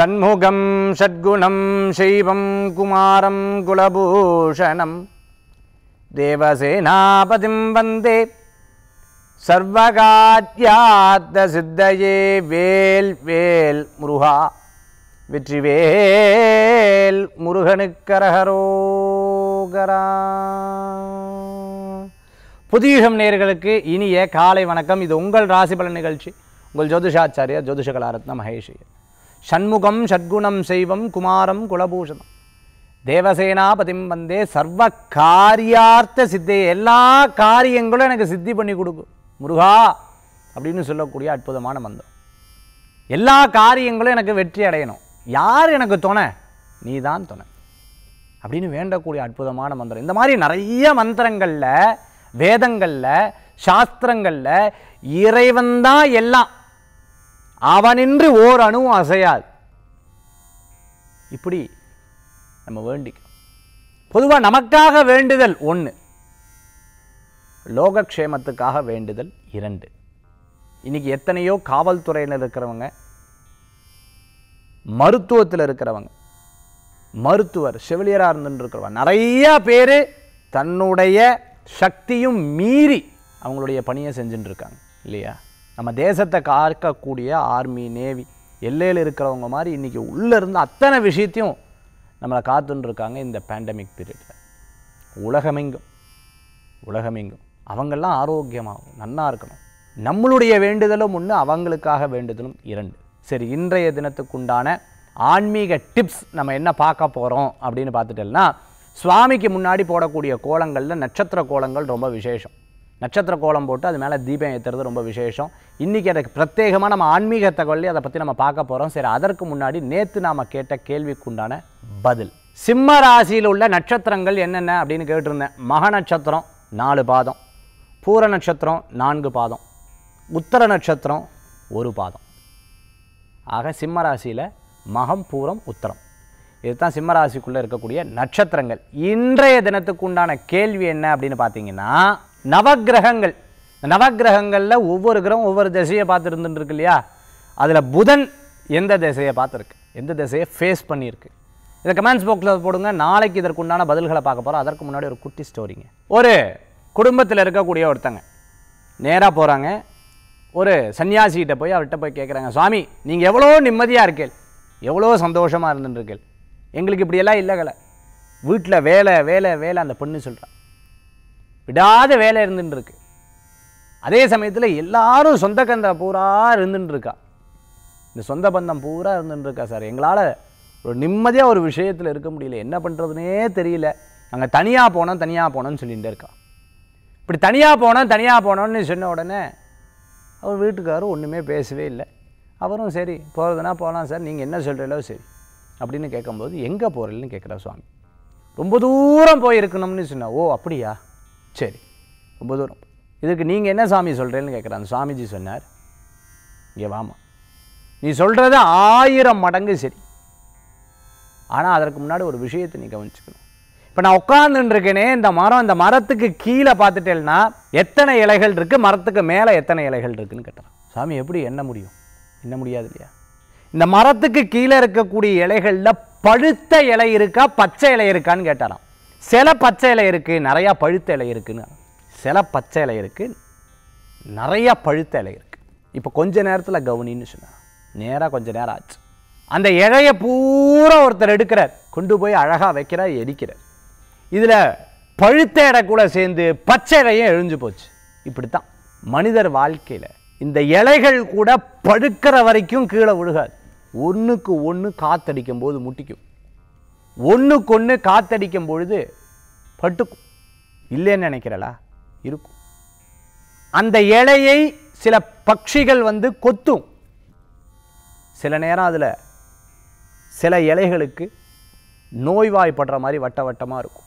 சண்முகம் சத்குணம் சைவம் குமாரம் குலபூஷணம் தேவசேனாபதிம் வந்தே சர்வகாத்யாத்த சித்தையே வேல் வேல் முருகா வெற்றிவேல் முருகனுக்கரகரோகரா புதியுகம் நேர்களுக்கு இனிய காலை வணக்கம் இது உங்கள் ராசிபலன் நிகழ்ச்சி உங்கள் ஜோதிஷாச்சாரியர் ஜோதிஷகலாரத்ன மகேஷ் ஷண்முகம் ஷட்குணம் செய்வம் குமாரம் குலபூஷணம் தேவசேனாபதிம் வந்தே சர்வ காரியார்த்த சித்தையை எல்லா காரியங்களும் எனக்கு சித்தி பண்ணி கொடுக்கும் முருகா அப்படின்னு சொல்லக்கூடிய அற்புதமான மந்தம் எல்லா காரியங்களும் எனக்கு வெற்றி அடையணும் யார் எனக்கு துணை நீ தான் துணை அப்படின்னு வேண்டக்கூடிய அற்புதமான மந்திரம் இந்த மாதிரி நிறைய மந்திரங்களில் வேதங்களில் சாஸ்திரங்களில் இறைவன் தான் எல்லாம் அவனின்றி ஓர் அணுவும் அசையாது இப்படி நம்ம வேண்டி பொதுவாக நமக்காக வேண்டுதல் ஒன்று லோகக்ஷேமத்துக்காக வேண்டுதல் இரண்டு இன்றைக்கி எத்தனையோ காவல்துறையில் இருக்கிறவங்க மருத்துவத்தில் இருக்கிறவங்க மருத்துவர் செவிலியராக இருந்துருக்கிறவங்க நிறையா பேர் தன்னுடைய சக்தியும் மீறி அவங்களுடைய பணியை செஞ்சுட்டு இருக்காங்க இல்லையா நம்ம தேசத்தை காக்கக்கூடிய ஆர்மி நேவி எல்லையில் இருக்கிறவங்க மாதிரி இன்றைக்கி உள்ளே இருந்து அத்தனை விஷயத்தையும் நம்மளை காத்துன்ருக்காங்க இந்த பேண்டமிக் பீரியடில் உலகமெங்கும் உலகமெங்கும் அவங்கெல்லாம் ஆரோக்கியமாகும் நல்லா இருக்கணும் நம்மளுடைய வேண்டுதலும் ஒன்று அவங்களுக்காக வேண்டுதலும் இரண்டு சரி இன்றைய தினத்துக்குண்டான ஆன்மீக டிப்ஸ் நம்ம என்ன பார்க்க போகிறோம் அப்படின்னு பார்த்துட்டோம்னா சுவாமிக்கு முன்னாடி போடக்கூடிய கோலங்களில் நட்சத்திர கோலங்கள் ரொம்ப விசேஷம் நட்சத்திர கோலம் போட்டு அது மேலே தீபம் ஏற்றுறது ரொம்ப விசேஷம் இன்றைக்கி அதுக்கு பிரத்யேகமாக நம்ம ஆன்மீக தகவல் அதை பற்றி நம்ம பார்க்க போகிறோம் சரி அதற்கு முன்னாடி நேற்று நாம் கேட்ட கேள்விக்குண்டான பதில் சிம்ம ராசியில் உள்ள நட்சத்திரங்கள் என்னென்ன அப்படின்னு கேட்டிருந்தேன் மக நட்சத்திரம் நாலு பாதம் பூர நட்சத்திரம் நான்கு பாதம் உத்தர நட்சத்திரம் ஒரு பாதம் ஆக சிம்ம ராசியில் மகம் பூரம் உத்தரம் இதுதான் சிம்மராசிக்குள்ளே இருக்கக்கூடிய நட்சத்திரங்கள் இன்றைய தினத்துக்கு உண்டான கேள்வி என்ன அப்படின்னு பார்த்தீங்கன்னா நவகிரகங்கள் நவகிரகங்களில் ஒவ்வொரு கிரகம் ஒவ்வொரு திசையை பார்த்துருந்துருக்கு இல்லையா அதில் புதன் எந்த திசையை பார்த்துருக்கு எந்த திசையை ஃபேஸ் பண்ணியிருக்கு இதை கமெண்ட்ஸ் பாக்ஸில் போடுங்க நாளைக்கு இதற்குண்டான பதில்களை பார்க்க போகிறோம் அதற்கு முன்னாடி ஒரு குட்டி ஸ்டோரிங்க ஒரு குடும்பத்தில் இருக்கக்கூடிய ஒருத்தங்க நேராக போகிறாங்க ஒரு சன்னியாசிகிட்ட போய் அவர்கிட்ட போய் கேட்குறாங்க சுவாமி நீங்கள் எவ்வளோ நிம்மதியாக இருக்கீள் எவ்வளோ சந்தோஷமாக இருந்துருக்கீள் எங்களுக்கு இப்படியெல்லாம் இல்லைகளை வீட்டில் வேலை வேலை வேலை அந்த பொண்ணு சொல்கிறான் விடாத வேலை இருந்துருக்கு அதே சமயத்தில் எல்லாரும் சொந்த கந்த பூரா இருந்துட்டு இந்த சொந்த பந்தம் பூரா இருந்துருக்கா சார் எங்களால் ஒரு நிம்மதியாக ஒரு விஷயத்தில் இருக்க முடியல என்ன பண்ணுறதுனே தெரியல நாங்கள் தனியாக போனோம் தனியாக போனோம்னு சொல்லிகிட்டு இருக்கா இப்படி தனியாக போனோம் தனியாக போனோம்னு சொன்ன உடனே அவர் வீட்டுக்காரரும் ஒன்றுமே பேசவே இல்லை அவரும் சரி போகிறதுனா போகலாம் சார் நீங்கள் என்ன சொல்கிறீங்களோ சரி அப்படின்னு கேட்கும்போது எங்கே போகிறீங்கன்னு கேட்குறா சுவாமி ரொம்ப தூரம் போயிருக்கணும்னு சொன்னால் ஓ அப்படியா சரி ரொம்ப தூரம் இதுக்கு நீங்கள் என்ன சாமி சொல்கிறேன்னு அந்த சாமிஜி சொன்னார் இங்கே வாமா நீ சொல்கிறது ஆயிரம் மடங்கு சரி ஆனால் அதற்கு முன்னாடி ஒரு விஷயத்தை நீ கவனிச்சுக்கணும் இப்போ நான் உட்காந்துருக்கேனே இந்த மரம் இந்த மரத்துக்கு கீழே பார்த்துட்டேன்னா எத்தனை இலைகள் இருக்குது மரத்துக்கு மேலே எத்தனை இலைகள் இருக்குதுன்னு கேட்டான் சாமி எப்படி எண்ண முடியும் எண்ண முடியாது இல்லையா இந்த மரத்துக்கு கீழே இருக்கக்கூடிய இலைகளில் பழுத்த இலை இருக்கா பச்சை இலை இருக்கான்னு கேட்டாராம் சில பச்சை இலை இருக்குது நிறையா பழுத்த இலை இருக்குன்னு சில பச்சை இலை இருக்குது நிறையா பழுத்த இலை இருக்குது இப்போ கொஞ்ச நேரத்தில் கவுனின்னு சொன்னார் நேராக கொஞ்ச நேரம் ஆச்சு அந்த இழையை பூரா ஒருத்தர் எடுக்கிறார் கொண்டு போய் அழகாக வைக்கிறார் எரிக்கிறார் இதில் பழுத்த இடை கூட சேர்ந்து பச்சை இலையும் எழுஞ்சு போச்சு இப்படி தான் மனிதர் வாழ்க்கையில் இந்த இலைகள் கூட பழுக்கிற வரைக்கும் கீழே விழுகாது ஒன்றுக்கு ஒன்று காத்தடிக்கும் போது முட்டிக்கும் ஒன்றுக்கொன்று காத்தடிக்கும் பொழுது பட்டுக்கும் இல்லைன்னு நினைக்கிறலா இருக்கும் அந்த இலையை சில பட்சிகள் வந்து கொத்தும் சில நேரம் அதில் சில இலைகளுக்கு நோய்வாய்ப்படுற மாதிரி வட்ட வட்டமாக இருக்கும்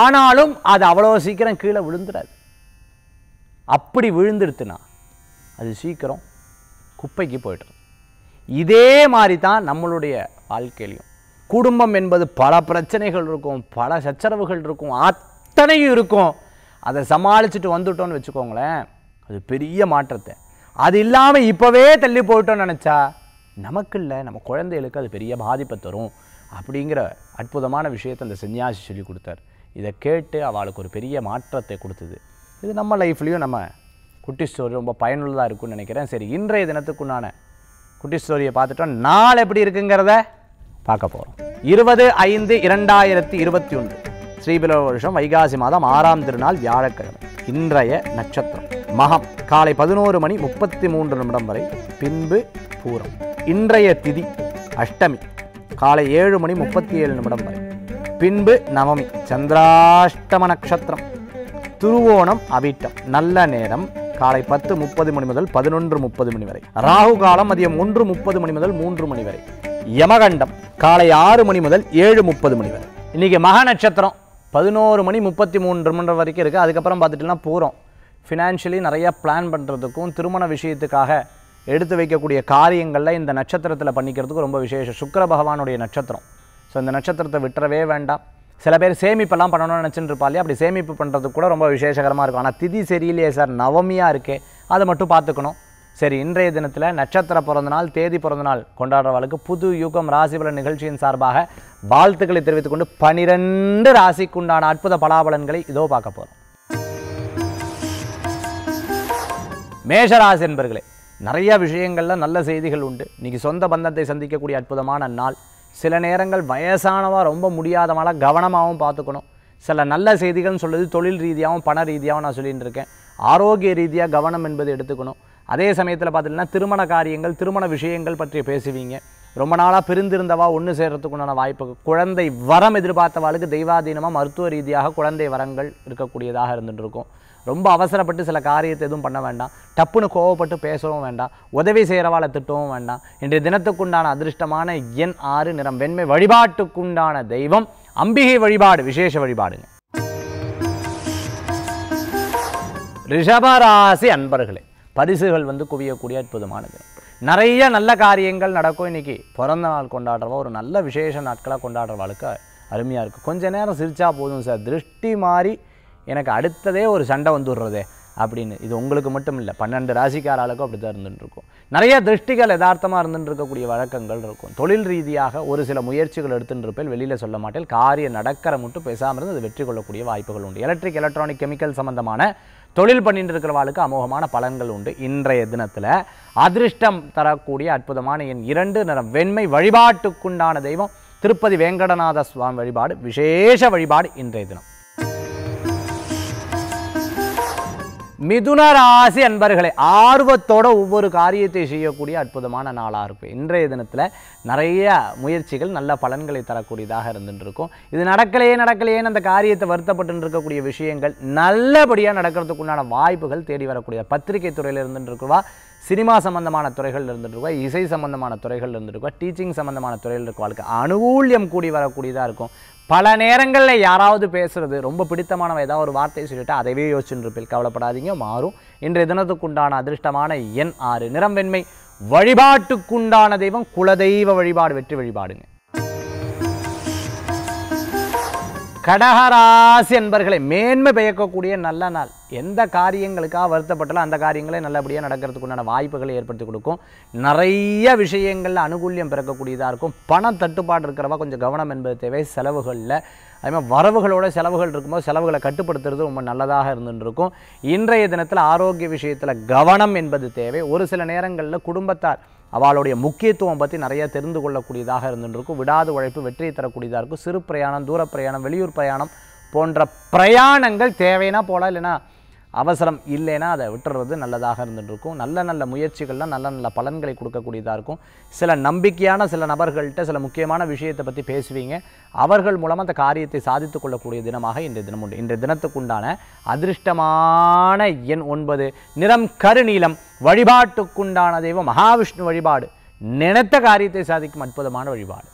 ஆனாலும் அது அவ்வளோ சீக்கிரம் கீழே விழுந்துடாது அப்படி விழுந்துடுத்துனா அது சீக்கிரம் குப்பைக்கு போய்ட்டுரும் இதே மாதிரி தான் நம்மளுடைய வாழ்க்கையிலையும் குடும்பம் என்பது பல பிரச்சனைகள் இருக்கும் பல சச்சரவுகள் இருக்கும் அத்தனையும் இருக்கும் அதை சமாளிச்சுட்டு வந்துட்டோம்னு வச்சுக்கோங்களேன் அது பெரிய மாற்றத்தை அது இல்லாமல் இப்போவே தள்ளி போயிட்டோம்னு நினச்சா நமக்கு இல்லை நம்ம குழந்தைகளுக்கு அது பெரிய பாதிப்பை தரும் அப்படிங்கிற அற்புதமான விஷயத்தை அந்த சன்னியாசி சொல்லி கொடுத்தார் இதை கேட்டு அவளுக்கு ஒரு பெரிய மாற்றத்தை கொடுத்தது இது நம்ம லைஃப்லேயும் நம்ம குட்டி ஸ்டோரி ரொம்ப பயனுள்ளதாக இருக்கும்னு நினைக்கிறேன் சரி இன்றைய தினத்துக்குண்டான குட்டி ஸ்டோரியை பார்த்துட்டோம் நாள் எப்படி இருக்குங்கிறத பார்க்க போகிறோம் இருபது ஐந்து இரண்டாயிரத்தி இருபத்தி ஒன்று ஸ்ரீபில வருஷம் வைகாசி மாதம் ஆறாம் திருநாள் வியாழக்கிழமை இன்றைய நட்சத்திரம் மகம் காலை பதினோரு மணி முப்பத்தி மூன்று நிமிடம் வரை பின்பு பூரம் இன்றைய திதி அஷ்டமி காலை ஏழு மணி முப்பத்தி ஏழு நிமிடம் வரை பின்பு நவமி சந்திராஷ்டம நட்சத்திரம் துருவோணம் அவிட்டம் நல்ல நேரம் காலை பத்து முப்பது மணி முதல் பதினொன்று முப்பது மணி வரை ராகு காலம் மதியம் ஒன்று முப்பது மணி முதல் மூன்று மணி வரை யமகண்டம் காலை ஆறு மணி முதல் ஏழு முப்பது மணி வரை இன்றைக்கி மகா நட்சத்திரம் பதினோரு மணி முப்பத்தி மூன்று மணி வரைக்கும் இருக்குது அதுக்கப்புறம் பார்த்துட்டுனா போகிறோம் ஃபினான்ஷியலி நிறையா பிளான் பண்ணுறதுக்கும் திருமண விஷயத்துக்காக எடுத்து வைக்கக்கூடிய காரியங்களில் இந்த நட்சத்திரத்தில் பண்ணிக்கிறதுக்கு ரொம்ப விசேஷம் சுக்கர பகவானுடைய நட்சத்திரம் ஸோ இந்த நட்சத்திரத்தை விட்டுறவே வேண்டாம் சில பேர் சேமிப்பெல்லாம் பண்ணணும்னு நினச்சிட்டு இருப்பாலே அப்படி சேமிப்பு பண்ணுறதுக்கு கூட ரொம்ப விசேஷகரமாக இருக்கும் ஆனால் திதி சரியில்லையே சார் நவமியாக இருக்கே அதை மட்டும் பார்த்துக்கணும் சரி இன்றைய தினத்தில் நட்சத்திர பிறந்தநாள் தேதி பிறந்தநாள் கொண்டாடுறவர்களுக்கு புது யூகம் ராசி பல நிகழ்ச்சியின் சார்பாக வாழ்த்துக்களை தெரிவித்துக்கொண்டு பனிரெண்டு ராசிக்குண்டான அற்புத பலாபலன்களை இதோ பார்க்க போகிறோம் மேஷராசி என்பர்களே நிறைய விஷயங்களில் நல்ல செய்திகள் உண்டு இன்றைக்கி சொந்த பந்தத்தை சந்திக்கக்கூடிய அற்புதமான நாள் சில நேரங்கள் வயசானவா ரொம்ப முடியாதவங்கள கவனமாகவும் பார்த்துக்கணும் சில நல்ல செய்திகள்னு சொல்லுது தொழில் ரீதியாகவும் பண ரீதியாகவும் நான் சொல்லிகிட்டு இருக்கேன் ஆரோக்கிய ரீதியாக கவனம் என்பது எடுத்துக்கணும் அதே சமயத்தில் பார்த்தீங்கன்னா திருமண காரியங்கள் திருமண விஷயங்கள் பற்றி பேசுவீங்க ரொம்ப நாளாக பிரிந்திருந்தவா ஒன்று சேர்கிறதுக்கு உண்டான வாய்ப்பு குழந்தை வரம் எதிர்பார்த்தவாளுக்கு தெய்வாதீனமாக மருத்துவ ரீதியாக குழந்தை வரங்கள் இருக்கக்கூடியதாக இருந்துகிட்டு இருக்கும் ரொம்ப அவசரப்பட்டு சில காரியத்தை எதுவும் பண்ண வேண்டாம் டப்புன்னு கோவப்பட்டு பேசவும் வேண்டாம் உதவி செய்கிறவாளை திட்டவும் வேண்டாம் இன்றைய தினத்துக்குண்டான அதிர்ஷ்டமான எண் ஆறு நிறம் வெண்மை வழிபாட்டுக்குண்டான தெய்வம் அம்பிகை வழிபாடு விசேஷ வழிபாடுங்க ரிஷபராசி அன்பர்களே பரிசுகள் வந்து குவியக்கூடிய அற்புதமானது நிறைய நல்ல காரியங்கள் நடக்கும் இன்றைக்கி பிறந்த நாள் கொண்டாடுறவா ஒரு நல்ல விசேஷ நாட்களாக கொண்டாடுறவாளுக்கு அருமையாக இருக்குது கொஞ்ச நேரம் சிரித்தா போதும் சார் திருஷ்டி மாறி எனக்கு அடுத்ததே ஒரு சண்டை வந்துடுறதே அப்படின்னு இது உங்களுக்கு மட்டும் இல்லை பன்னெண்டு ராசிக்கார ஆளுக்கும் அப்படி தான் இருந்துட்டுருக்கும் நிறைய திருஷ்டிகள் யதார்த்தமாக இருந்துட்டு இருக்கக்கூடிய வழக்கங்கள் இருக்கும் தொழில் ரீதியாக ஒரு சில முயற்சிகள் எடுத்துட்டுருப்பேன் வெளியில் சொல்ல மாட்டேன் காரியம் நடக்கிற மட்டும் பேசாமல் இருந்து அது வெற்றி கொள்ளக்கூடிய வாய்ப்புகள் உண்டு எலக்ட்ரிக் எலக்ட்ரானிக் கெமிக்கல் சம்மந்தமான தொழில் பண்ணிட்டு இருக்கிறவாளுக்கு அமோகமான பலன்கள் உண்டு இன்றைய தினத்தில் அதிர்ஷ்டம் தரக்கூடிய அற்புதமான என் இரண்டு நிறம் வெண்மை வழிபாட்டுக்குண்டான தெய்வம் திருப்பதி வேங்கடநாத சுவாமி வழிபாடு விசேஷ வழிபாடு இன்றைய தினம் மிதுன ராசி அன்பர்களே ஆர்வத்தோட ஒவ்வொரு காரியத்தை செய்யக்கூடிய அற்புதமான நாளாக இருக்கும் இன்றைய தினத்தில் நிறைய முயற்சிகள் நல்ல பலன்களை தரக்கூடியதாக இருந்துருக்கும் இது நடக்கலையே நடக்கலையேன்னு அந்த காரியத்தை வருத்தப்பட்டு இருக்கக்கூடிய விஷயங்கள் நல்லபடியாக நடக்கிறதுக்குண்டான வாய்ப்புகள் தேடி வரக்கூடிய பத்திரிகை துறையில் இருந்துருக்குவா சினிமா சம்மந்தமான துறைகள் இருக்கோம் இசை சம்பந்தமான துறைகள் இருக்கோம் டீச்சிங் சம்மந்தமான துறையில் இருக்கும் வாழ்க்கை அனுகூல்யம் கூடி வரக்கூடியதாக இருக்கும் பல நேரங்களில் யாராவது பேசுகிறது ரொம்ப பிடித்தமானவன் ஏதாவது ஒரு வார்த்தையை சொல்லிவிட்டு அதைவே இருப்பில் கவலைப்படாதீங்க மாறும் இன்றைய தினத்துக்குண்டான அதிர்ஷ்டமான எண் ஆறு நிறம் வெண்மை வழிபாட்டுக்குண்டான தெய்வம் குலதெய்வ வழிபாடு வெற்றி வழிபாடுங்க கடகராசி என்பர்களை மேன்மை பெயர்க்கக்கூடிய நல்ல நாள் எந்த காரியங்களுக்காக வருத்தப்பட்டாலும் அந்த காரியங்களே நல்லபடியாக நடக்கிறதுக்கு உண்டான வாய்ப்புகளை ஏற்படுத்தி கொடுக்கும் நிறைய விஷயங்களில் அனுகூல்யம் பிறக்கக்கூடியதாக இருக்கும் பண தட்டுப்பாடு இருக்கிறவா கொஞ்சம் கவனம் என்பது தேவை செலவுகளில் அதுமாதிரி வரவுகளோட செலவுகள் இருக்கும்போது செலவுகளை கட்டுப்படுத்துறது ரொம்ப நல்லதாக இருந்துருக்கும் இன்றைய தினத்தில் ஆரோக்கிய விஷயத்தில் கவனம் என்பது தேவை ஒரு சில நேரங்களில் குடும்பத்தார் அவளுடைய முக்கியத்துவம் பற்றி நிறைய தெரிந்து கொள்ளக்கூடியதாக இருந்துருக்கும் விடாது உழைப்பு வெற்றியை தரக்கூடியதாக இருக்கும் சிறு பிரயாணம் தூர பிரயாணம் வெளியூர் பிரயாணம் போன்ற பிரயாணங்கள் தேவைன்னா போகலாம் இல்லைன்னா அவசரம் இல்லைன்னா அதை விட்டுறது நல்லதாக இருந்துகிட்டு நல்ல நல்ல முயற்சிகள்லாம் நல்ல நல்ல பலன்களை கொடுக்கக்கூடியதாக இருக்கும் சில நம்பிக்கையான சில நபர்கள்ட்ட சில முக்கியமான விஷயத்தை பற்றி பேசுவீங்க அவர்கள் மூலமாக அந்த காரியத்தை சாதித்து கொள்ளக்கூடிய தினமாக இன்றைய தினம் உண்டு இன்றைய தினத்துக்கு உண்டான அதிர்ஷ்டமான எண் ஒன்பது நிறம் கருநீளம் வழிபாட்டுக்குண்டான தெய்வம் மகாவிஷ்ணு வழிபாடு நினைத்த காரியத்தை சாதிக்கும் அற்புதமான வழிபாடு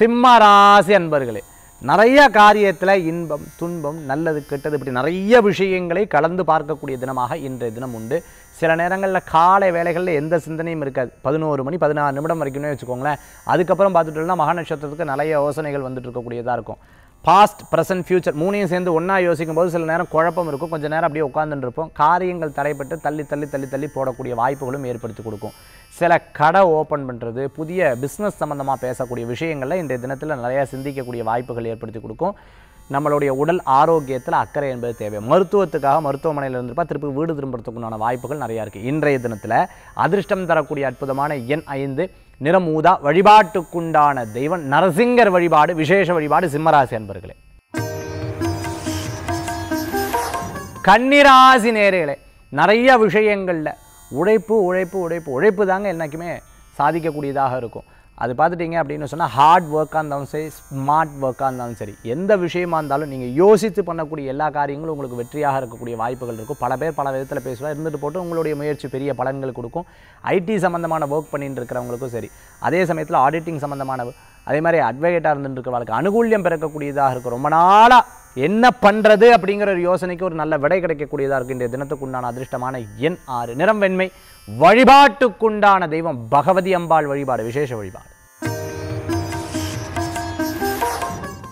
சிம்மராசி அன்பர்களே நிறைய காரியத்தில் இன்பம் துன்பம் நல்லது கெட்டது இப்படி நிறைய விஷயங்களை கலந்து பார்க்கக்கூடிய தினமாக இன்றைய தினம் உண்டு சில நேரங்களில் காலை வேலைகளில் எந்த சிந்தனையும் இருக்காது பதினோரு மணி பதினாறு நிமிடம் வரைக்கும்னே வச்சுக்கோங்களேன் அதுக்கப்புறம் பார்த்துட்டோம்னா மகா நட்சத்திரத்துக்கு நிறைய யோசனைகள் வந்துட்டு இருக்கக்கூடியதாக இருக்கும் பாஸ்ட் ப்ரெசன்ட் ஃப்யூச்சர் மூணையும் சேர்ந்து ஒன்றா யோசிக்கும் போது சில நேரம் குழப்பம் இருக்கும் கொஞ்சம் நேரம் அப்படியே உட்காந்துருப்போம் காரியங்கள் தடைப்பட்டு தள்ளி தள்ளி தள்ளி தள்ளி போடக்கூடிய வாய்ப்புகளும் ஏற்படுத்தி கொடுக்கும் சில கடை ஓப்பன் பண்ணுறது புதிய பிஸ்னஸ் சம்மந்தமாக பேசக்கூடிய விஷயங்களில் இன்றைய தினத்தில் நிறையா சிந்திக்கக்கூடிய வாய்ப்புகள் ஏற்படுத்தி கொடுக்கும் நம்மளுடைய உடல் ஆரோக்கியத்தில் அக்கறை என்பது தேவை மருத்துவத்துக்காக மருத்துவமனையில் இருந்துருப்பா திருப்பி வீடு திரும்புறதுக்குண்டான வாய்ப்புகள் நிறையா இருக்குது இன்றைய தினத்தில் அதிர்ஷ்டம் தரக்கூடிய அற்புதமான எண் ஐந்து நிறமூதா வழிபாட்டுக்குண்டான தெய்வம் நரசிங்கர் வழிபாடு விசேஷ வழிபாடு சிம்மராசி அன்பர்களே கன்னிராசி நேரங்களே நிறைய விஷயங்களில் உழைப்பு உழைப்பு உழைப்பு உழைப்பு தாங்க என்றைக்குமே சாதிக்கக்கூடியதாக இருக்கும் அது பார்த்துட்டிங்க அப்படின்னு சொன்னால் ஹார்ட் ஒர்க்காக இருந்தாலும் சரி ஸ்மார்ட் ஒர்க்காக இருந்தாலும் சரி எந்த விஷயமா இருந்தாலும் நீங்கள் யோசித்து பண்ணக்கூடிய எல்லா காரியங்களும் உங்களுக்கு வெற்றியாக இருக்கக்கூடிய வாய்ப்புகள் இருக்கும் பல பேர் பல விதத்தில் பேசுவார் இருந்துட்டு போட்டு உங்களுடைய முயற்சி பெரிய பலன்கள் கொடுக்கும் ஐடி சம்மந்தமான ஒர்க் பண்ணிட்டு இருக்கிறவங்களுக்கும் சரி அதே சமயத்தில் ஆடிட்டிங் சம்மந்தமான அதே மாதிரி அட்வொகேட்டாக இருந்துட்டு இருக்கிறவங்களுக்கு அனுகூலியம் பிறக்கக்கூடியதாக இருக்கும் ரொம்ப நாளாக என்ன பண்ணுறது அப்படிங்கிற ஒரு யோசனைக்கு ஒரு நல்ல விடை கிடைக்கக்கூடியதாக இருக்குது இந்த தினத்துக்குண்டான அதிர்ஷ்டமான எண் ஆறு நிறம் வெண்மை வழிபாட்டுக்குண்டான தெய்வம் பகவதி அம்பாள் வழிபாடு விசேஷ வழிபாடு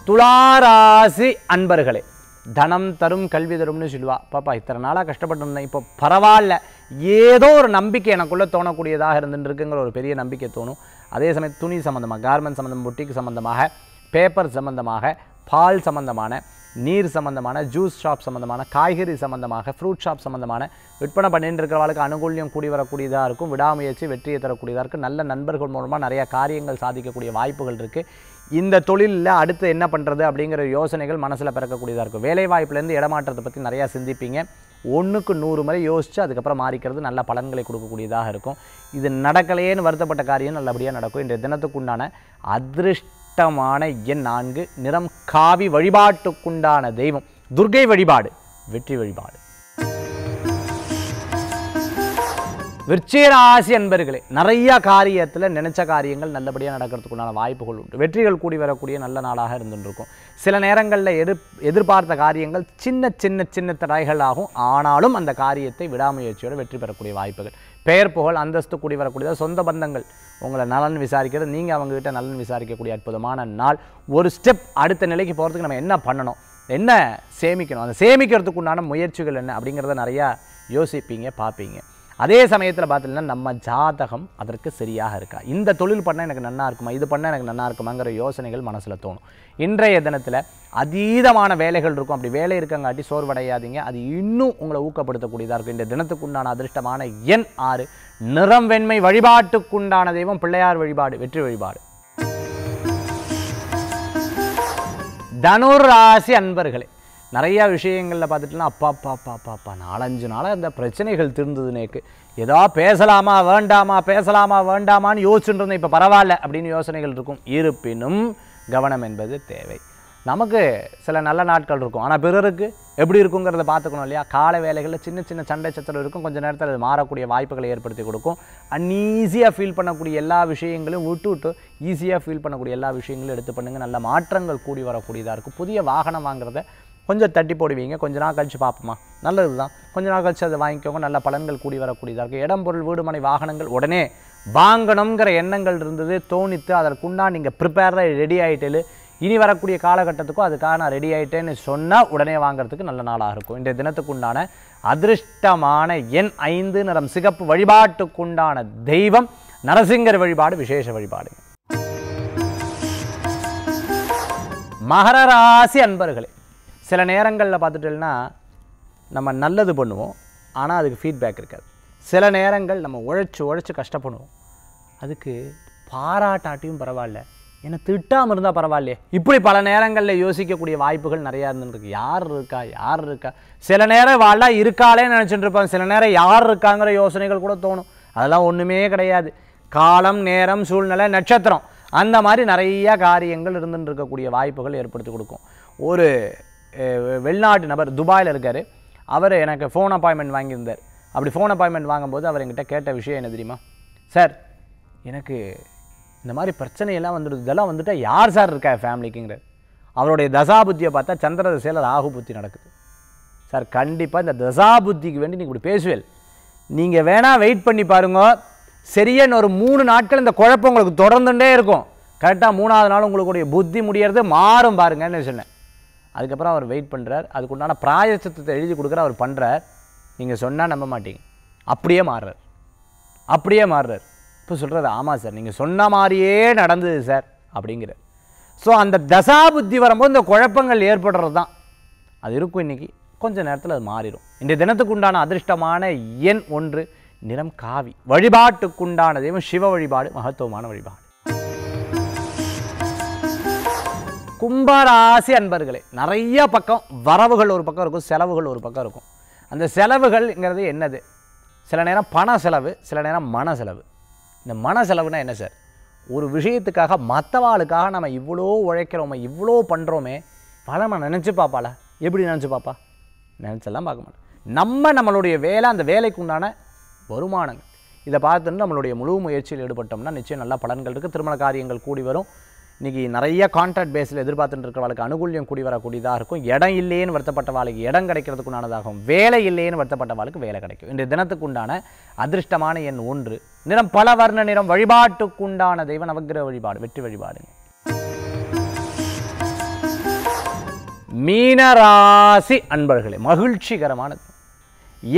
துளாராசி அன்பர்களே தனம் தரும் கல்வி தரும்னு சொல்லுவா பாப்பா இத்தனை நாளாக இருந்தேன் இப்போ பரவாயில்ல ஏதோ ஒரு நம்பிக்கை எனக்குள்ளே தோணக்கூடியதாக இருந்துருக்குங்கிற ஒரு பெரிய நம்பிக்கை தோணும் அதே சமயம் துணி சம்மந்தமாக கார்மெண்ட் சம்மந்தம் பொட்டிக்கு சம்மந்தமாக பேப்பர் சம்மந்தமாக பால் சம்மந்தமான நீர் சம்மந்தமான ஜூஸ் ஷாப் சம்மந்தமான காய்கறி சம்மந்தமாக ஃப்ரூட் ஷாப் சம்மந்தமான விற்பனை பண்ணிட்டு இருக்கிறவளுக்கு அனுகூல்யம் கூடி வரக்கூடியதாக இருக்கும் விடாமுயற்சி வெற்றியை தரக்கூடியதாக இருக்கும் நல்ல நண்பர்கள் மூலமாக நிறையா காரியங்கள் சாதிக்கக்கூடிய வாய்ப்புகள் இருக்குது இந்த தொழிலில் அடுத்து என்ன பண்ணுறது அப்படிங்கிற யோசனைகள் மனசில் பிறக்கக்கூடியதாக இருக்கும் வேலைவாய்ப்புலேருந்து இடமாற்றத்தை பற்றி நிறையா சிந்திப்பீங்க ஒன்றுக்கு நூறு முறை யோசித்து அதுக்கப்புறம் மாறிக்கிறது நல்ல பலன்களை கொடுக்கக்கூடியதாக இருக்கும் இது நடக்கலையேன்னு வருத்தப்பட்ட காரியம் நல்லபடியாக நடக்கும் இன்றைய தினத்துக்குண்டான அதிருஷ்ட வட்டமான எண் நான்கு நிறம் காவி வழிபாட்டுக்குண்டான தெய்வம் துர்கை வழிபாடு வெற்றி வழிபாடு விருச்சிகராசி அன்பர்களே நிறைய காரியத்தில் நினைச்ச காரியங்கள் நல்லபடியாக நடக்கிறதுக்குண்டான வாய்ப்புகள் உண்டு வெற்றிகள் கூடி வரக்கூடிய நல்ல நாளாக இருந்துருக்கும் சில நேரங்களில் எது எதிர்பார்த்த காரியங்கள் சின்ன சின்ன சின்ன தடைகளாகும் ஆனாலும் அந்த காரியத்தை விடாமுயற்சியோடு வெற்றி பெறக்கூடிய வாய்ப்புகள் பெயர் புகழ் அந்தஸ்து கூடி வரக்கூடிய சொந்த பந்தங்கள் உங்களை நலன் விசாரிக்கிறது நீங்கள் அவங்ககிட்ட நலன் விசாரிக்கக்கூடிய அற்புதமான நாள் ஒரு ஸ்டெப் அடுத்த நிலைக்கு போகிறதுக்கு நம்ம என்ன பண்ணணும் என்ன சேமிக்கணும் அந்த சேமிக்கிறதுக்கு உண்டான முயற்சிகள் என்ன அப்படிங்கிறத நிறையா யோசிப்பீங்க பார்ப்பீங்க அதே சமயத்தில் பார்த்தீங்கன்னா நம்ம ஜாதகம் அதற்கு சரியாக இருக்கா இந்த தொழில் பண்ணால் எனக்கு நன்னா இருக்குமா இது பண்ணால் எனக்கு நல்லா இருக்குமாங்கிற யோசனைகள் மனசில் தோணும் இன்றைய தினத்தில் அதீதமான வேலைகள் இருக்கும் அப்படி வேலை இருக்கங்காட்டி சோர்வடையாதீங்க அது இன்னும் உங்களை ஊக்கப்படுத்தக்கூடியதாக இருக்கும் இந்த தினத்துக்குண்டான அதிர்ஷ்டமான எண் ஆறு நிறம் வெண்மை வழிபாட்டுக்குண்டான தெய்வம் பிள்ளையார் வழிபாடு வெற்றி வழிபாடு ராசி அன்பர்களே நிறையா விஷயங்களில் பார்த்துட்டுனா அப்பா அப்பா அப்பா அப்பா அப்பா நாலஞ்சு நாளாக இந்த பிரச்சனைகள் தீர்ந்தது நேக்கு ஏதோ பேசலாமா வேண்டாமா பேசலாமா வேண்டாமான்னு யோசிச்சுட்டு இப்போ பரவாயில்ல அப்படின்னு யோசனைகள் இருக்கும் இருப்பினும் கவனம் என்பது தேவை நமக்கு சில நல்ல நாட்கள் இருக்கும் ஆனால் பிறருக்கு எப்படி இருக்குங்கிறத பார்த்துக்கணும் இல்லையா காலை வேலைகளில் சின்ன சின்ன சண்டை சச்சரவு இருக்கும் கொஞ்சம் நேரத்தில் அது மாறக்கூடிய வாய்ப்புகளை ஏற்படுத்தி கொடுக்கும் அன்ஈஸியாக ஃபீல் பண்ணக்கூடிய எல்லா விஷயங்களையும் விட்டு விட்டு ஈஸியாக ஃபீல் பண்ணக்கூடிய எல்லா விஷயங்களையும் எடுத்து பண்ணுங்கள் நல்ல மாற்றங்கள் கூடி வரக்கூடியதாக இருக்கும் புதிய வாகனம் வாங்குறத கொஞ்சம் தட்டி போடுவீங்க கொஞ்சம் நாள் கழித்து பார்ப்போமா நல்லது தான் கொஞ்சம் நாள் கழித்து அதை வாங்கிக்கோங்க நல்ல பலன்கள் கூடி வரக்கூடியதாக இருக்குது இடம் பொருள் வீடு மனை வாகனங்கள் உடனே வாங்கணுங்கிற எண்ணங்கள் இருந்தது தோணித்து அதற்குண்டா நீங்கள் ப்ரிப்பேராக ரெடி ஆகிட்டேலு இனி வரக்கூடிய காலகட்டத்துக்கும் அதுக்காக நான் ரெடி ஆகிட்டேன்னு சொன்னால் உடனே வாங்குறதுக்கு நல்ல நாளாக இருக்கும் இன்றைய தினத்துக்குண்டான அதிர்ஷ்டமான எண் ஐந்து நிறம் சிகப்பு வழிபாட்டுக்குண்டான தெய்வம் நரசிங்கர் வழிபாடு விசேஷ வழிபாடு மகர ராசி அன்பர்களே சில நேரங்களில் பார்த்துட்டோன்னா நம்ம நல்லது பண்ணுவோம் ஆனால் அதுக்கு ஃபீட்பேக் இருக்காது சில நேரங்கள் நம்ம உழைச்சி உழைச்சி கஷ்டப்படுவோம் அதுக்கு பாராட்டாட்டியும் பரவாயில்ல ஏன்னா திட்டாமல் இருந்தால் பரவாயில்லையே இப்படி பல நேரங்களில் யோசிக்கக்கூடிய வாய்ப்புகள் நிறையா இருந்துருக்கு யார் இருக்கா யார் இருக்கா சில நேரம் வாழா இருக்காளே நினச்சிட்டு இருப்பாங்க சில நேரம் யார் இருக்காங்கிற யோசனைகள் கூட தோணும் அதெல்லாம் ஒன்றுமே கிடையாது காலம் நேரம் சூழ்நிலை நட்சத்திரம் அந்த மாதிரி நிறையா காரியங்கள் இருந்துட்டு இருக்கக்கூடிய வாய்ப்புகள் ஏற்படுத்தி கொடுக்கும் ஒரு வெளிநாட்டு நபர் துபாயில் இருக்கார் அவர் எனக்கு ஃபோன் அப்பாயின்மெண்ட் வாங்கியிருந்தார் அப்படி ஃபோன் அப்பாயின்மெண்ட் வாங்கும்போது அவர் எங்கிட்ட கேட்ட விஷயம் என்ன தெரியுமா சார் எனக்கு இந்த மாதிரி பிரச்சனையெல்லாம் வந்துடுது இதெல்லாம் வந்துட்டால் யார் சார் இருக்கா ஃபேமிலிக்குங்கிறார் அவருடைய தசாபுத்தியை பார்த்தா சந்திர தசையில் ராகு புத்தி நடக்குது சார் கண்டிப்பாக இந்த தசாபுத்திக்கு வேண்டி நீங்கள் இப்படி பேசுவேல் நீங்கள் வேணால் வெயிட் பண்ணி பாருங்க சரியான ஒரு மூணு நாட்கள் இந்த குழப்பம் உங்களுக்கு தொடர்ந்துட்டே இருக்கும் கரெக்டாக மூணாவது நாள் உங்களுடைய புத்தி முடியறது மாறும் பாருங்கன்னு சொன்னேன் அதுக்கப்புறம் அவர் வெயிட் பண்ணுறார் அதுக்குண்டான பிராயசத்தை எழுதி கொடுக்குற அவர் பண்ணுறார் நீங்கள் சொன்னால் நம்ப மாட்டீங்க அப்படியே மாறுறார் அப்படியே மாறுறார் இப்போ சொல்கிறாரு ஆமாம் சார் நீங்கள் சொன்ன மாதிரியே நடந்தது சார் அப்படிங்கிறார் ஸோ அந்த தசா புத்தி வரும்போது இந்த குழப்பங்கள் ஏற்படுறது தான் அது இருக்கும் இன்றைக்கி கொஞ்சம் நேரத்தில் அது மாறிடும் இன்றைய தினத்துக்கு உண்டான அதிர்ஷ்டமான எண் ஒன்று நிறம் காவி வழிபாட்டுக்குண்டான தெய்வம் சிவ வழிபாடு மகத்துவமான வழிபாடு கும்பராசி அன்பர்களே நிறைய பக்கம் வரவுகள் ஒரு பக்கம் இருக்கும் செலவுகள் ஒரு பக்கம் இருக்கும் அந்த செலவுகள்ங்கிறது என்னது சில நேரம் பண செலவு சில நேரம் மன செலவு இந்த மன செலவுனா என்ன சார் ஒரு விஷயத்துக்காக மற்றவாளுக்காக நம்ம இவ்வளோ உழைக்கிறோமே இவ்வளோ பண்ணுறோமே பல நம்ம நினச்சி பார்ப்பாளா எப்படி நினச்சி பார்ப்பா நினச்செல்லாம் பார்க்க மாட்டேன் நம்ம நம்மளுடைய வேலை அந்த வேலைக்கு உண்டான வருமானங்கள் இதை பார்த்துட்டு நம்மளுடைய முழு முயற்சியில் ஈடுபட்டோம்னா நிச்சயம் நல்ல பலன்கள் இருக்குது திருமண காரியங்கள் கூடி வரும் இன்றைக்கி நிறைய கான்ட்ராக்ட் பேஸில் எதிர்பார்த்துட்டு இருக்கிறவளுக்கு அனுகூல்யம் கூடி வரக்கூடியதாக இருக்கும் இடம் இல்லையேன்னு வருத்தப்பட்டவாளுக்கு இடம் கிடைக்கிறதுக்குண்டானதாகும் வேலை இல்லையேன்னு வருத்தப்பட்டவாளுக்கு வேலை கிடைக்கும் இன்றைய தினத்துக்குண்டான அதிர்ஷ்டமான எண் ஒன்று நிறம் பல வர்ண நிறம் வழிபாட்டுக்குண்டான தெய்வ நவகிரக வழிபாடு வெற்றி வழிபாடு மீனராசி அன்பர்களே மகிழ்ச்சிகரமானது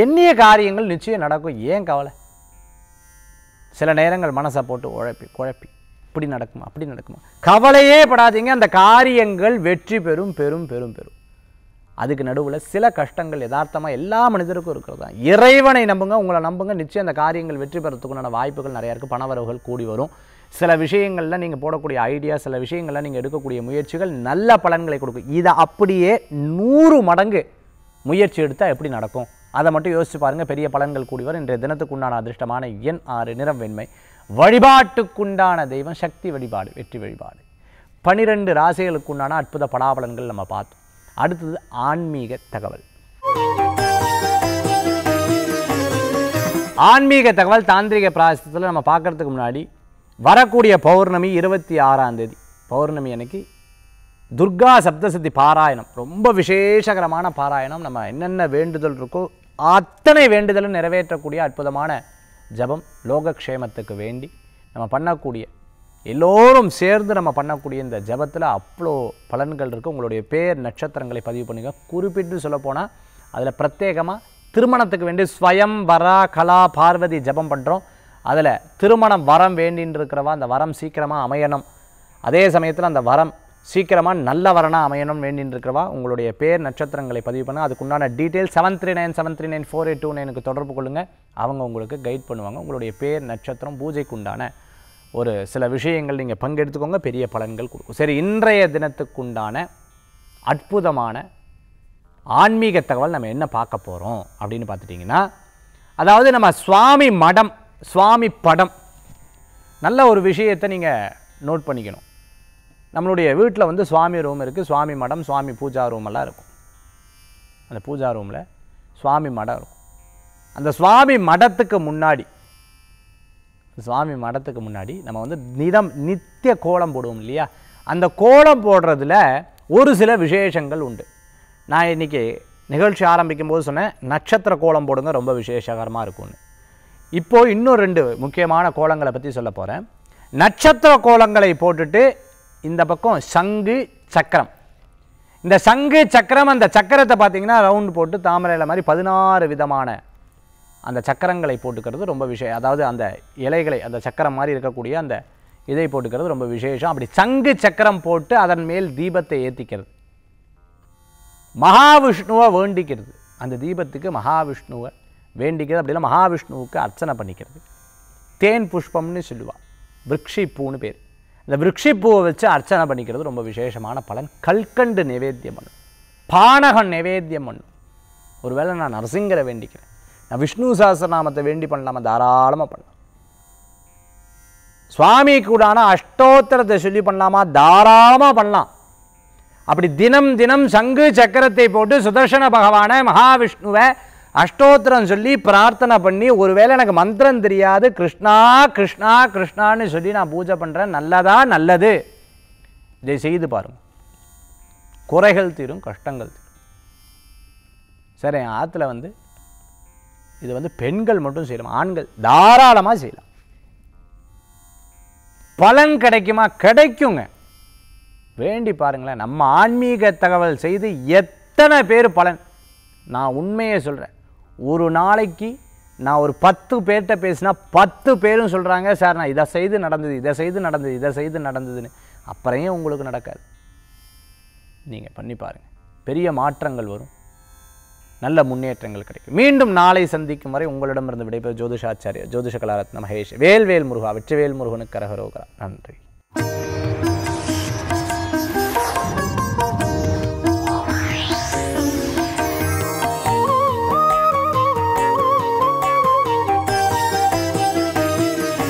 எண்ணிய காரியங்கள் நிச்சயம் நடக்கும் ஏன் கவலை சில நேரங்கள் மனசை போட்டு உழப்பி குழப்பி அப்படி நடக்குமா அப்படி நடக்குமா கவலையே படாதீங்க அந்த காரியங்கள் வெற்றி பெறும் பெரும் பெரும் பெறும் அதுக்கு நடுவில் சில கஷ்டங்கள் யதார்த்தமாக எல்லா மனிதருக்கும் இருக்கிறது தான் இறைவனை நம்புங்க உங்களை நம்புங்க நிச்சயம் அந்த காரியங்கள் வெற்றி பெறத்துக்குண்டான வாய்ப்புகள் நிறையா இருக்குது பணவரவுகள் கூடி வரும் சில விஷயங்களில் நீங்கள் போடக்கூடிய ஐடியா சில விஷயங்களில் நீங்கள் எடுக்கக்கூடிய முயற்சிகள் நல்ல பலன்களை கொடுக்கும் இதை அப்படியே நூறு மடங்கு முயற்சி எடுத்தால் எப்படி நடக்கும் அதை மட்டும் யோசித்து பாருங்கள் பெரிய பலன்கள் கூடி வரும் இன்றைய தினத்துக்கு உண்டான அதிர்ஷ்டமான எண் ஆறு நிறம் வெண்மை வழிபாட்டுக்குண்டான தெய்வம் சக்தி வழிபாடு வெற்றி வழிபாடு பனிரெண்டு ராசிகளுக்கு உண்டான அற்புத பலாபலன்கள் நம்ம பார்த்தோம் அடுத்தது ஆன்மீக தகவல் ஆன்மீக தகவல் தாந்திரிக பிராசத்தில் நம்ம பார்க்குறதுக்கு முன்னாடி வரக்கூடிய பௌர்ணமி இருபத்தி ஆறாம் தேதி பௌர்ணமி அன்னைக்கு துர்கா சப்தசக்தி பாராயணம் ரொம்ப விசேஷகரமான பாராயணம் நம்ம என்னென்ன வேண்டுதல் இருக்கோ அத்தனை வேண்டுதலும் நிறைவேற்றக்கூடிய அற்புதமான ஜபம் லோகக்ஷேமத்துக்கு வேண்டி நம்ம பண்ணக்கூடிய எல்லோரும் சேர்ந்து நம்ம பண்ணக்கூடிய இந்த ஜபத்தில் அவ்வளோ பலன்கள் இருக்குது உங்களுடைய பேர் நட்சத்திரங்களை பதிவு பண்ணுங்கள் குறிப்பிட்டு போனால் அதில் பிரத்யேகமாக திருமணத்துக்கு வேண்டி ஸ்வயம் வரா கலா பார்வதி ஜபம் பண்ணுறோம் அதில் திருமணம் வரம் வேண்டின்னு இருக்கிறவா அந்த வரம் சீக்கிரமாக அமையணும் அதே சமயத்தில் அந்த வரம் சீக்கிரமாக நல்ல வரனாக அமையணும் வேண்டின்றிருக்கிறவா உங்களுடைய பேர் நட்சத்திரங்களை பதிவு பண்ண அதுக்குண்டான detail seven three nine seven three nine four eight two நைனுக்கு தொடர்பு கொள்ளுங்கள் அவங்க உங்களுக்கு கைட் பண்ணுவாங்க உங்களுடைய பேர் நட்சத்திரம் பூஜைக்குண்டான ஒரு சில விஷயங்கள் நீங்கள் பங்கெடுத்துக்கோங்க பெரிய பலன்கள் கொடுக்கும் சரி இன்றைய தினத்துக்குண்டான அற்புதமான ஆன்மீக தகவல் நம்ம என்ன பார்க்க போகிறோம் அப்படின்னு பார்த்துட்டிங்கன்னா அதாவது நம்ம சுவாமி மடம் சுவாமி படம் நல்ல ஒரு விஷயத்தை நீங்கள் நோட் பண்ணிக்கணும் நம்மளுடைய வீட்டில் வந்து சுவாமி ரூம் இருக்குது சுவாமி மடம் சுவாமி பூஜா ரூமெல்லாம் இருக்கும் அந்த பூஜா ரூமில் சுவாமி மடம் இருக்கும் அந்த சுவாமி மடத்துக்கு முன்னாடி சுவாமி மடத்துக்கு முன்னாடி நம்ம வந்து நிதம் நித்திய கோலம் போடுவோம் இல்லையா அந்த கோலம் போடுறதுல ஒரு சில விசேஷங்கள் உண்டு நான் இன்றைக்கி நிகழ்ச்சி ஆரம்பிக்கும் போது சொன்னேன் நட்சத்திர கோலம் போடுங்க ரொம்ப விசேஷகரமாக இருக்கும்னு இப்போது இன்னும் ரெண்டு முக்கியமான கோலங்களை பற்றி சொல்ல போகிறேன் நட்சத்திர கோலங்களை போட்டுட்டு இந்த பக்கம் சங்கு சக்கரம் இந்த சங்கு சக்கரம் அந்த சக்கரத்தை பார்த்திங்கன்னா ரவுண்டு போட்டு தாமரையில் மாதிரி பதினாறு விதமான அந்த சக்கரங்களை போட்டுக்கிறது ரொம்ப விஷயம் அதாவது அந்த இலைகளை அந்த சக்கரம் மாதிரி இருக்கக்கூடிய அந்த இதை போட்டுக்கிறது ரொம்ப விசேஷம் அப்படி சங்கு சக்கரம் போட்டு அதன் மேல் தீபத்தை ஏற்றிக்கிறது மகாவிஷ்ணுவை வேண்டிக்கிறது அந்த தீபத்துக்கு மகாவிஷ்ணுவை வேண்டிக்கிறது அப்படின்னா மகாவிஷ்ணுவுக்கு அர்ச்சனை பண்ணிக்கிறது தேன் புஷ்பம்னு சொல்லுவாள் விரக்ஷி பூன்னு பேர் இந்த விரக்ஷிப்பூவை வச்சு அர்ச்சனை பண்ணிக்கிறது ரொம்ப விசேஷமான பலன் கல்கண்டு நைவேத்தியம் பண்ணு பானகம் நைவேத்தியம் பண்ணு ஒருவேளை நான் நரசிங்கரை வேண்டிக்கிறேன் நான் விஷ்ணு சாஸ்திரநாமத்தை வேண்டி பண்ணலாமா தாராளமாக பண்ணலாம் சுவாமி கூடான அஷ்டோத்தரத்தை சொல்லி பண்ணலாமா தாராளமாக பண்ணலாம் அப்படி தினம் தினம் சங்கு சக்கரத்தை போட்டு சுதர்சன பகவானை மகாவிஷ்ணுவை அஷ்டோத்திரம் சொல்லி பிரார்த்தனை பண்ணி ஒருவேளை எனக்கு மந்திரம் தெரியாது கிருஷ்ணா கிருஷ்ணா கிருஷ்ணான்னு சொல்லி நான் பூஜை பண்ணுறேன் நல்லதா நல்லது இதை செய்து பாருங்க குறைகள் தீரும் கஷ்டங்கள் தீரும் சரி என் ஆற்றுல வந்து இது வந்து பெண்கள் மட்டும் செய்யலாம் ஆண்கள் தாராளமாக செய்யலாம் பலன் கிடைக்குமா கிடைக்குங்க வேண்டி பாருங்களேன் நம்ம ஆன்மீக தகவல் செய்து எத்தனை பேர் பலன் நான் உண்மையை சொல்கிறேன் ஒரு நாளைக்கு நான் ஒரு பத்து பேர்கிட்ட பேசினா பத்து பேரும் சொல்கிறாங்க சார் நான் இதை செய்து நடந்தது இதை செய்து நடந்தது இதை செய்து நடந்ததுன்னு அப்புறம் உங்களுக்கு நடக்காது நீங்கள் பண்ணி பாருங்கள் பெரிய மாற்றங்கள் வரும் நல்ல முன்னேற்றங்கள் கிடைக்கும் மீண்டும் நாளை சந்திக்கும் வரை உங்களிடமிருந்து விடைபெறும் ஜோதிஷாச்சாரியர் ஜோதிஷ கலாரத்ன மகேஷ் வேல்வேல் முருகா வெற்றிவேல் முருகனுக்கு கரகரோகரா நன்றி